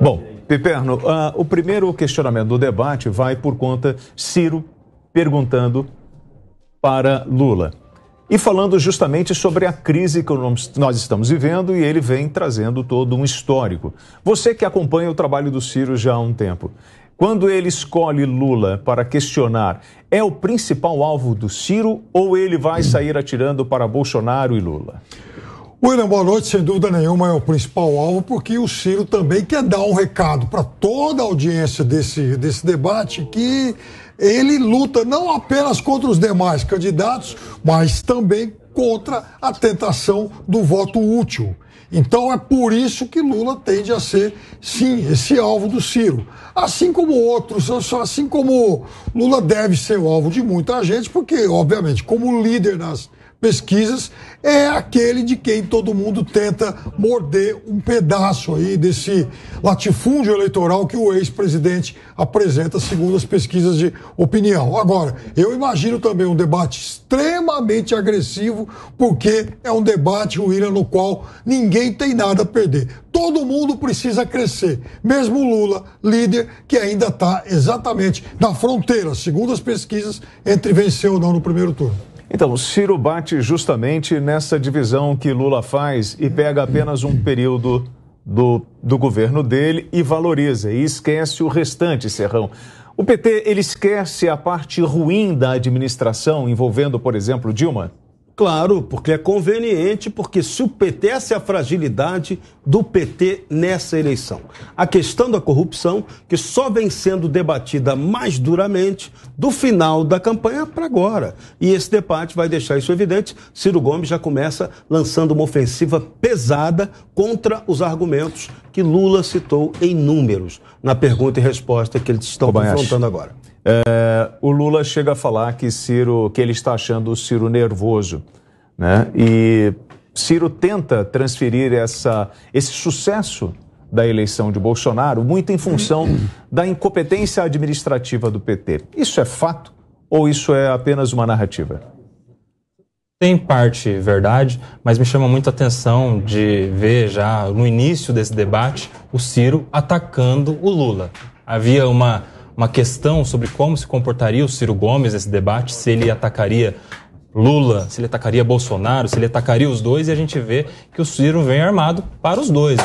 Bom, Piperno, uh, o primeiro questionamento do debate vai por conta Ciro perguntando para Lula. E falando justamente sobre a crise que nós estamos vivendo, e ele vem trazendo todo um histórico. Você que acompanha o trabalho do Ciro já há um tempo, quando ele escolhe Lula para questionar, é o principal alvo do Ciro ou ele vai sair atirando para Bolsonaro e Lula? O William, boa noite. Sem dúvida nenhuma é o principal alvo, porque o Ciro também quer dar um recado para toda a audiência desse, desse debate que ele luta não apenas contra os demais candidatos, mas também contra a tentação do voto útil. Então é por isso que Lula tende a ser, sim, esse alvo do Ciro. Assim como outros, assim como Lula deve ser o alvo de muita gente, porque, obviamente, como líder nas pesquisas, é aquele de quem todo mundo tenta morder um pedaço aí desse latifúndio eleitoral que o ex-presidente apresenta, segundo as pesquisas de opinião. Agora, eu imagino também um debate extremamente agressivo, porque é um debate, William, no qual ninguém tem nada a perder. Todo mundo precisa crescer, mesmo Lula, líder, que ainda está exatamente na fronteira, segundo as pesquisas, entre vencer ou não no primeiro turno. Então, Ciro bate justamente nessa divisão que Lula faz e pega apenas um período do, do governo dele e valoriza, e esquece o restante, Serrão. O PT, ele esquece a parte ruim da administração envolvendo, por exemplo, Dilma? Claro, porque é conveniente, porque se o PT, essa é a fragilidade do PT nessa eleição. A questão da corrupção, que só vem sendo debatida mais duramente do final da campanha para agora. E esse debate vai deixar isso evidente. Ciro Gomes já começa lançando uma ofensiva pesada contra os argumentos que Lula citou em números na pergunta e resposta que eles estão Kobayashi. confrontando agora. É, o Lula chega a falar que Ciro, que ele está achando o Ciro nervoso. Né? E Ciro tenta transferir essa, esse sucesso da eleição de Bolsonaro muito em função uhum. da incompetência administrativa do PT. Isso é fato ou isso é apenas uma narrativa? Tem parte verdade, mas me chama muito a atenção de ver já no início desse debate o Ciro atacando o Lula. Havia uma uma questão sobre como se comportaria o Ciro Gomes nesse debate, se ele atacaria Lula, se ele atacaria Bolsonaro, se ele atacaria os dois, e a gente vê que o Ciro vem armado para os dois.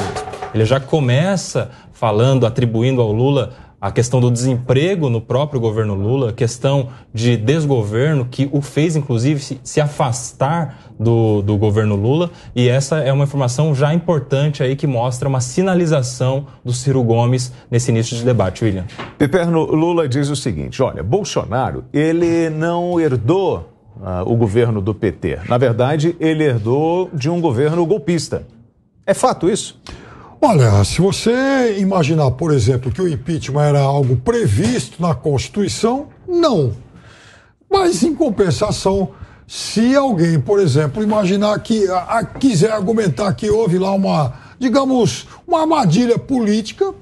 Ele já começa falando, atribuindo ao Lula a questão do desemprego no próprio governo Lula, a questão de desgoverno que o fez, inclusive, se afastar do, do governo Lula. E essa é uma informação já importante aí que mostra uma sinalização do Ciro Gomes nesse início de debate, William. Piperno, Lula diz o seguinte: olha, Bolsonaro, ele não herdou ah, o governo do PT. Na verdade, ele herdou de um governo golpista. É fato isso? Olha, se você imaginar, por exemplo, que o impeachment era algo previsto na Constituição, não. Mas, em compensação, se alguém, por exemplo, imaginar que a, a, quiser argumentar que houve lá uma, digamos, uma armadilha política,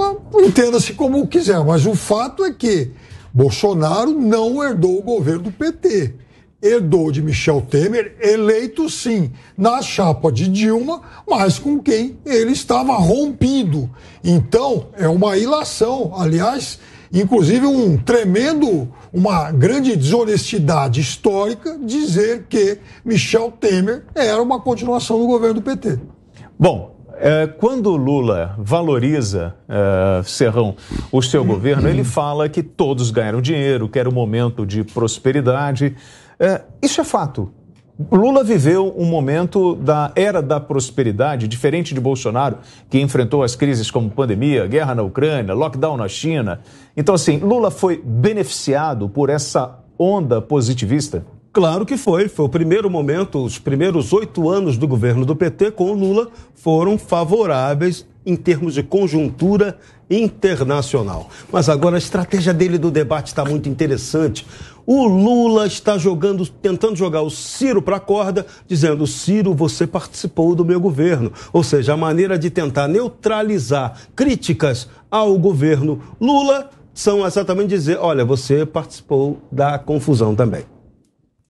ah, entenda-se como quiser, mas o fato é que Bolsonaro não herdou o governo do PT. Herdou de Michel Temer, eleito sim, na chapa de Dilma, mas com quem ele estava rompido. Então, é uma ilação. Aliás, inclusive um tremendo, uma grande desonestidade histórica dizer que Michel Temer era uma continuação do governo do PT. Bom, é, quando Lula valoriza, é, Serrão, o seu governo, ele fala que todos ganharam dinheiro, que era um momento de prosperidade. É, isso é fato. Lula viveu um momento da era da prosperidade, diferente de Bolsonaro, que enfrentou as crises como pandemia, guerra na Ucrânia, lockdown na China. Então, assim, Lula foi beneficiado por essa onda positivista? Claro que foi. Foi o primeiro momento, os primeiros oito anos do governo do PT com o Lula foram favoráveis em termos de conjuntura internacional. Mas agora a estratégia dele do debate está muito interessante. O Lula está jogando, tentando jogar o Ciro para a corda, dizendo: Ciro, você participou do meu governo. Ou seja, a maneira de tentar neutralizar críticas ao governo Lula são exatamente dizer: olha, você participou da confusão também.